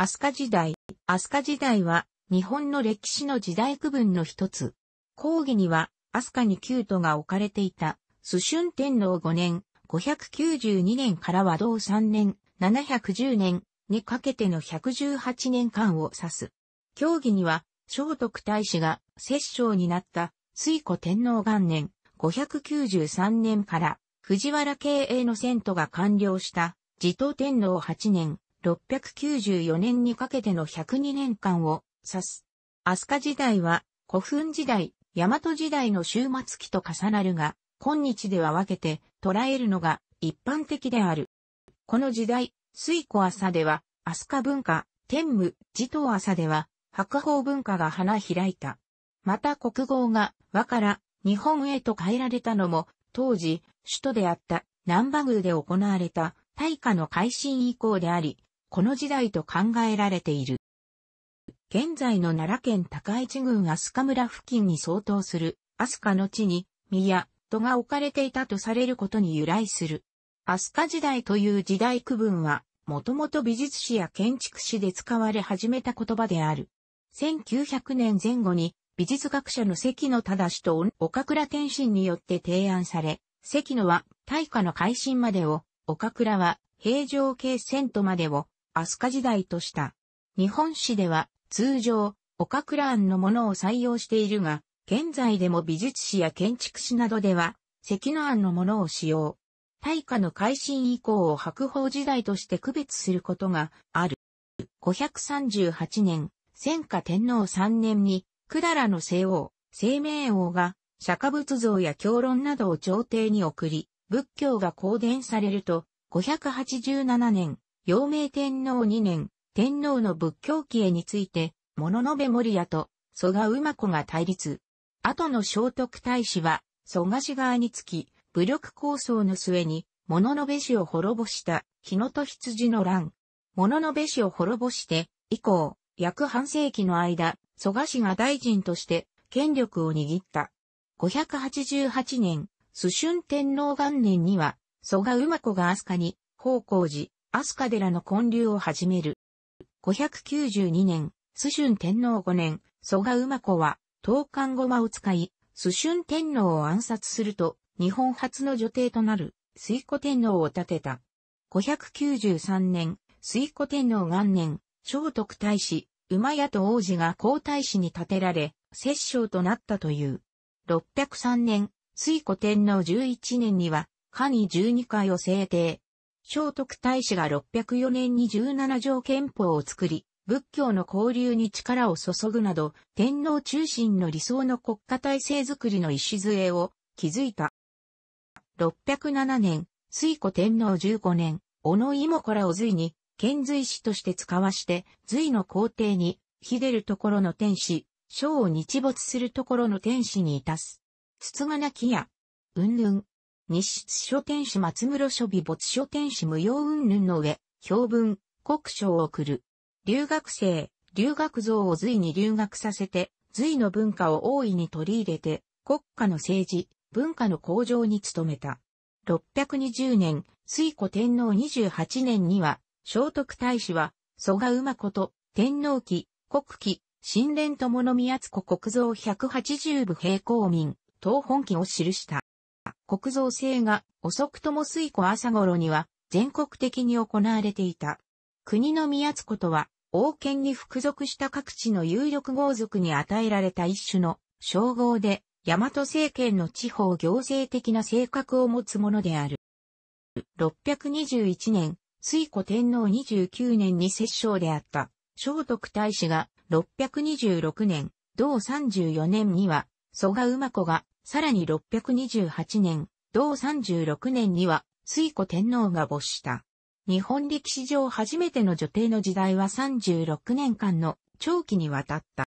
飛鳥時代。飛鳥時代は日本の歴史の時代区分の一つ。講義には飛鳥に旧都が置かれていた、ュ春天皇5年、592年から和道3年、710年にかけての118年間を指す。教義には、聖徳太子が摂政になった水古天皇元年、593年から藤原経営の遷都が完了した、地頭天皇8年、694年にかけての102年間を指す。飛鳥時代は古墳時代、大和時代の終末期と重なるが、今日では分けて捉えるのが一般的である。この時代、水湖朝では、飛鳥文化、天武、地頭朝では、白鳳文化が花開いた。また国号が和から日本へと変えられたのも、当時、首都であった南波宮で行われた大化の改新以降であり、この時代と考えられている。現在の奈良県高市郡飛鳥村付近に相当する飛鳥の地に宮戸が置かれていたとされることに由来する。飛鳥時代という時代区分は、もともと美術史や建築史で使われ始めた言葉である。1900年前後に美術学者の関野正と岡倉天心によって提案され、関野は大化の改新までを、岡倉は平城系遷都までを飛鳥時代とした。日本史では通常、岡倉庵のものを採用しているが、現在でも美術史や建築史などでは、関の庵のものを使用。大化の改新以降を白鳳時代として区別することがある。538年、戦火天皇3年に、百済の西王、聖明王が、釈迦仏像や教論などを朝廷に送り、仏教が公伝されると、587年、陽明天皇2年、天皇の仏教規へについて、物の部守屋と蘇我馬子が対立。後の聖徳太子は、蘇我氏側につき、武力抗争の末に、物の部氏を滅ぼした、日野と羊の乱。物の部氏を滅ぼして、以降、約半世紀の間、蘇我氏が大臣として、権力を握った。588年、崇春天皇元年には、蘇我馬子が飛鳥に、方光寺、アカデ寺の建立を始める。592年、ュ春天皇5年、蘇我馬子は、東漢ごまを使い、ュ春天皇を暗殺すると、日本初の女帝となる、水古天皇を建てた。593年、水古天皇元年、聖徳太子、馬屋と王子が皇太子に建てられ、摂政となったという。603年、水古天皇11年には、下に12回を制定。聖徳太子が604年に17条憲法を作り、仏教の交流に力を注ぐなど、天皇中心の理想の国家体制づくりの礎を築いた。607年、水古天皇15年、小野芋子らを隋に、遣隋使として使わして、隋の皇帝に、秀でるところの天使、章を日没するところの天使にいたす。筒がなきや、うんぬん。日出書天使松室書美没書天使無用云々の上、評文、国書を送る。留学生、留学像を隋に留学させて、隋の文化を大いに取り入れて、国家の政治、文化の向上に努めた。620年、水古天皇28年には、聖徳太子は、蘇我馬子と、天皇旗、国旗、新殿ともの宮津子国像180部並行民、東本記を記した。国造制が遅くとも水湖朝頃には全国的に行われていた。国の宮津ことは、王権に服属した各地の有力豪族に与えられた一種の称号で、大和政権の地方行政的な性格を持つものである。621年、水戸天皇29年に摂政であった、聖徳太子が626年、同34年には、蘇我馬子がさらに628年、同36年には、水古天皇が没した。日本歴史上初めての女帝の時代は36年間の長期にわたった。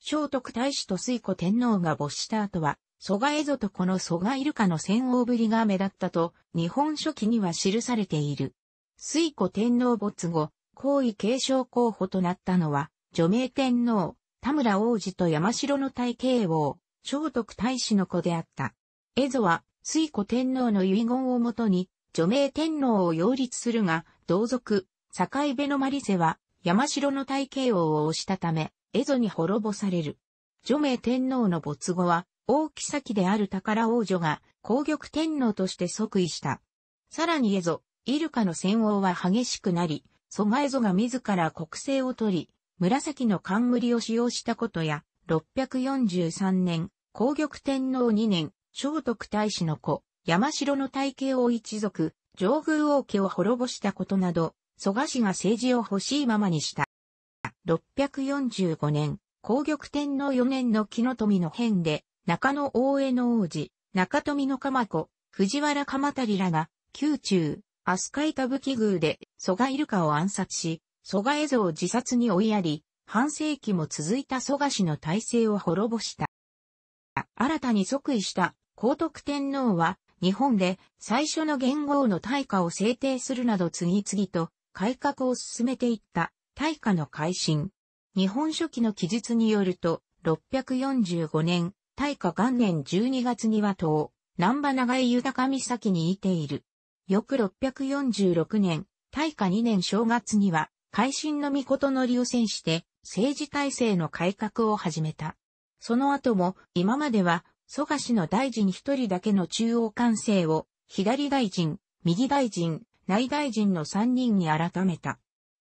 聖徳太子と水古天皇が没した後は、蘇我蝦夷とこの蘇我イルカの戦王ぶりが目立ったと、日本書紀には記されている。水古天皇没後、皇位継承候補となったのは、女名天皇、田村王子と山城の大慶王、聖徳太子の子であった。蝦夷は、水古天皇の遺言をもとに、除名天皇を擁立するが、同族、境辺のマリセは、山城の大慶王を推したため、蝦夷に滅ぼされる。除名天皇の没後は、大木先である宝王女が、皇玉天皇として即位した。さらに蝦夷、イルカの戦王は激しくなり、蘇我蝦夷が自ら国政を取り、紫の冠を使用したことや、643年、皇玉天皇2年、聖徳太子の子、山城の大慶王一族、上宮王家を滅ぼしたことなど、蘇我氏が政治を欲しいままにした。645年、皇玉天皇4年の木の富の変で、中野大江の王子、中富の鎌子、藤原鎌足らが、宮中、飛鳥板伎宮で、蘇我イルカを暗殺し、蘇我絵像を自殺に追いやり、半世紀も続いた蘇我氏の体制を滅ぼした。新たに即位した皇徳天皇は、日本で最初の元号の大化を制定するなど次々と改革を進めていった大化の改新。日本書紀の記述によると、645年、大化元年12月には東、南波長井豊岬にいている。翌646年、大化2年正月には、改新の御事のりを戦して、政治体制の改革を始めた。その後も、今までは、蘇我氏の大臣一人だけの中央官制を、左大臣、右大臣、内大臣の三人に改めた。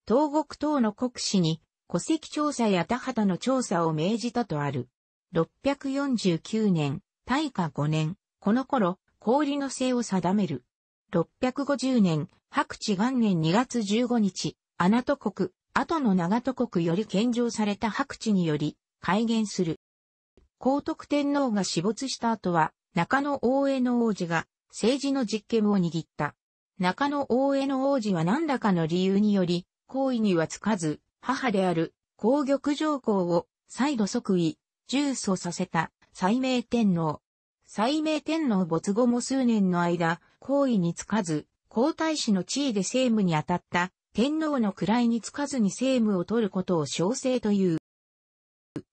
東国等の国史に、戸籍調査や田畑の調査を命じたとある。649年、大化5年、この頃、氷の性を定める。650年、白地元年2月15日、アナト国、後の長戸国より献上された白地により、改元する。高徳天皇が死没した後は、中野大江の王子が政治の実権を握った。中野大江の王子は何らかの理由により、皇位にはつかず、母である皇玉上皇を再度即位、重訴させた斎明天皇。斎明天皇没後も数年の間、皇位につかず、皇太子の地位で政務に当たった天皇の位につかずに政務を取ることを小生という。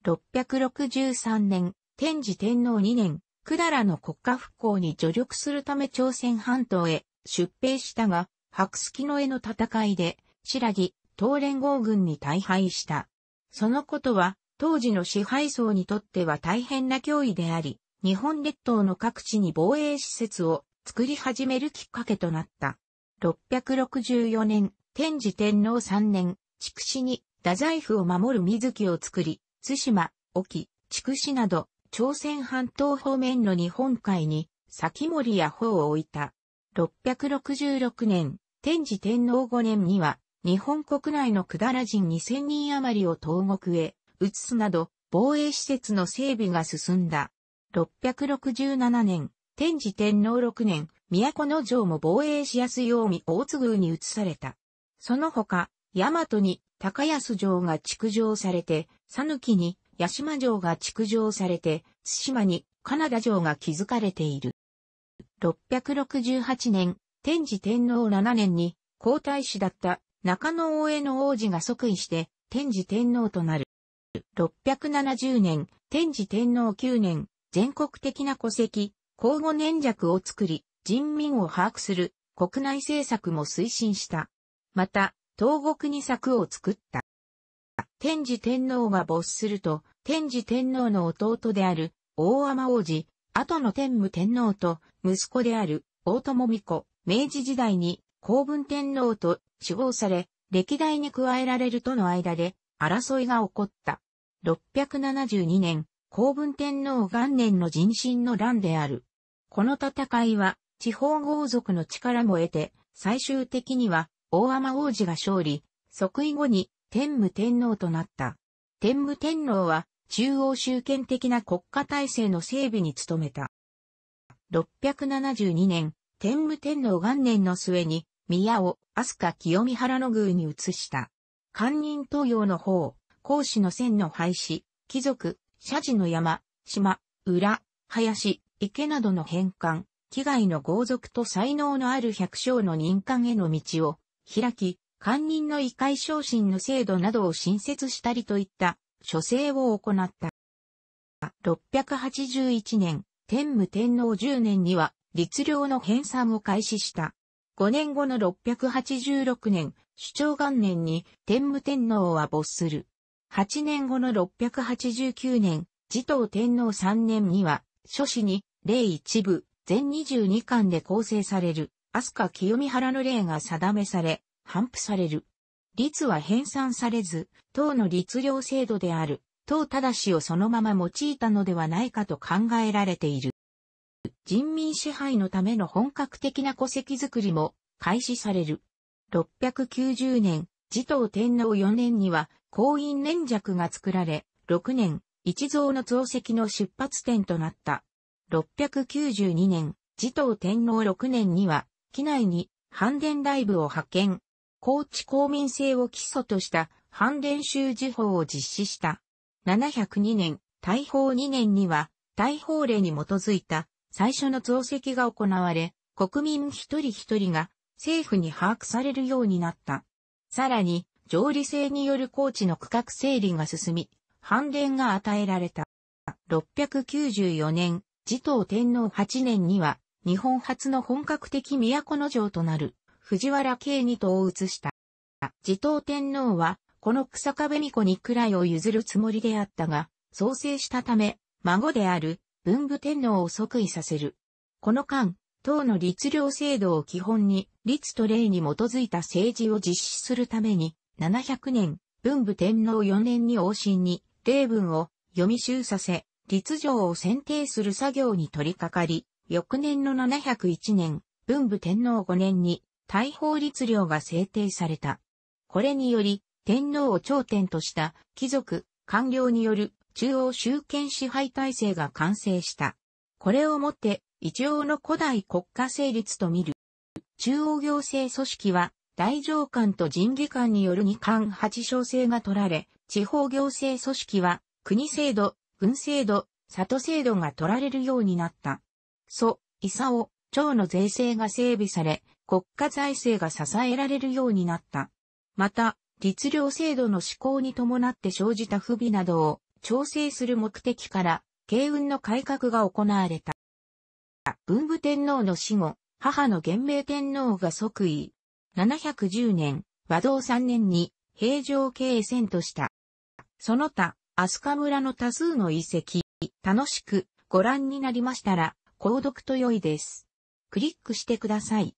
663年、天智天皇2年、百済の国家復興に助力するため朝鮮半島へ出兵したが、白月の絵の戦いで、白木、東連合軍に大敗した。そのことは、当時の支配層にとっては大変な脅威であり、日本列島の各地に防衛施設を作り始めるきっかけとなった。664年、天智天皇3年、筑紫に太宰府を守る水木を作り、津島、沖、筑紫など、朝鮮半島方面の日本海に、先森や方を置いた。666年、天智天皇5年には、日本国内のくだら人2000人余りを東国へ移すなど、防衛施設の整備が進んだ。667年、天智天皇6年、都の城も防衛しやすいように大津宮に移された。その他、大和に高安城が築城されて、佐抜に八島城が築城されて、津島にカナダ城が築かれている。668年、天智天皇7年に皇太子だった中野大江の王子が即位して、天智天皇となる。670年、天智天皇9年、全国的な戸籍、交互年弱を作り、人民を把握する国内政策も推進した。また、東国に柵を作った。天智天皇が没すると、天智天皇の弟である大天王子、後の天武天皇と息子である大友美子、明治時代に公文天皇と死亡され、歴代に加えられるとの間で争いが起こった。672年、公文天皇元年の人心の乱である。この戦いは地方豪族の力も得て、最終的には大天王子が勝利、即位後に天武天皇となった。天武天皇は中央集権的な国家体制の整備に努めた。672年、天武天皇元年の末に、宮を飛鳥清見原の宮に移した。官人東洋の方、孔子の線の廃止、貴族、社寺の山、島、裏、林、池などの返還、危害の豪族と才能のある百姓の任官への道を開き、官人の異界昇進の制度などを新設したりといった諸政を行った。681年、天武天皇10年には、律令の編纂を開始した。5年後の686年、主張元年に天武天皇は没する。8年後の689年、持統天皇3年には、諸子に、例一部、全22巻で構成される。スカ清美原の例が定めされ、反布される。律は編纂されず、党の律令制度である、党正しをそのまま用いたのではないかと考えられている。人民支配のための本格的な戸籍づくりも開始される。690年、自党天皇4年には、公院年尺が作られ、6年、一蔵の増籍の出発点となった。692年、自党天皇6年には、機内に、反電ライブを派遣。高知公民制を基礎とした反電州事法を実施した。702年、大法2年には、大法令に基づいた最初の増席が行われ、国民一人一人が政府に把握されるようになった。さらに、条理性による高知の区画整理が進み、反電が与えられた。694年、自党天皇8年には、日本初の本格的都城となる藤原慶二とを移した。持統天皇は、この草壁巫女に位を譲るつもりであったが、創生したため、孫である文武天皇を即位させる。この間、党の律令制度を基本に、律と礼に基づいた政治を実施するために、700年、文武天皇4年に往診に、礼文を読み集させ、律条を選定する作業に取り掛かり、翌年の701年、文武天皇5年に、大法律令が制定された。これにより、天皇を頂点とした貴族、官僚による中央集権支配体制が完成した。これをもって、一応の古代国家成立と見る。中央行政組織は、大上官と人議官による二官八将制が取られ、地方行政組織は、国制度、軍制度、里制度が取られるようになった。祖、伊佐を、町の税制が整備され、国家財政が支えられるようになった。また、律令制度の施行に伴って生じた不備などを調整する目的から、慶運の改革が行われた。文武天皇の死後、母の元明天皇が即位。710年、和道3年に平城営遷とした。その他、飛鳥村の多数の遺跡、楽しくご覧になりましたら、購読と良いです。クリックしてください。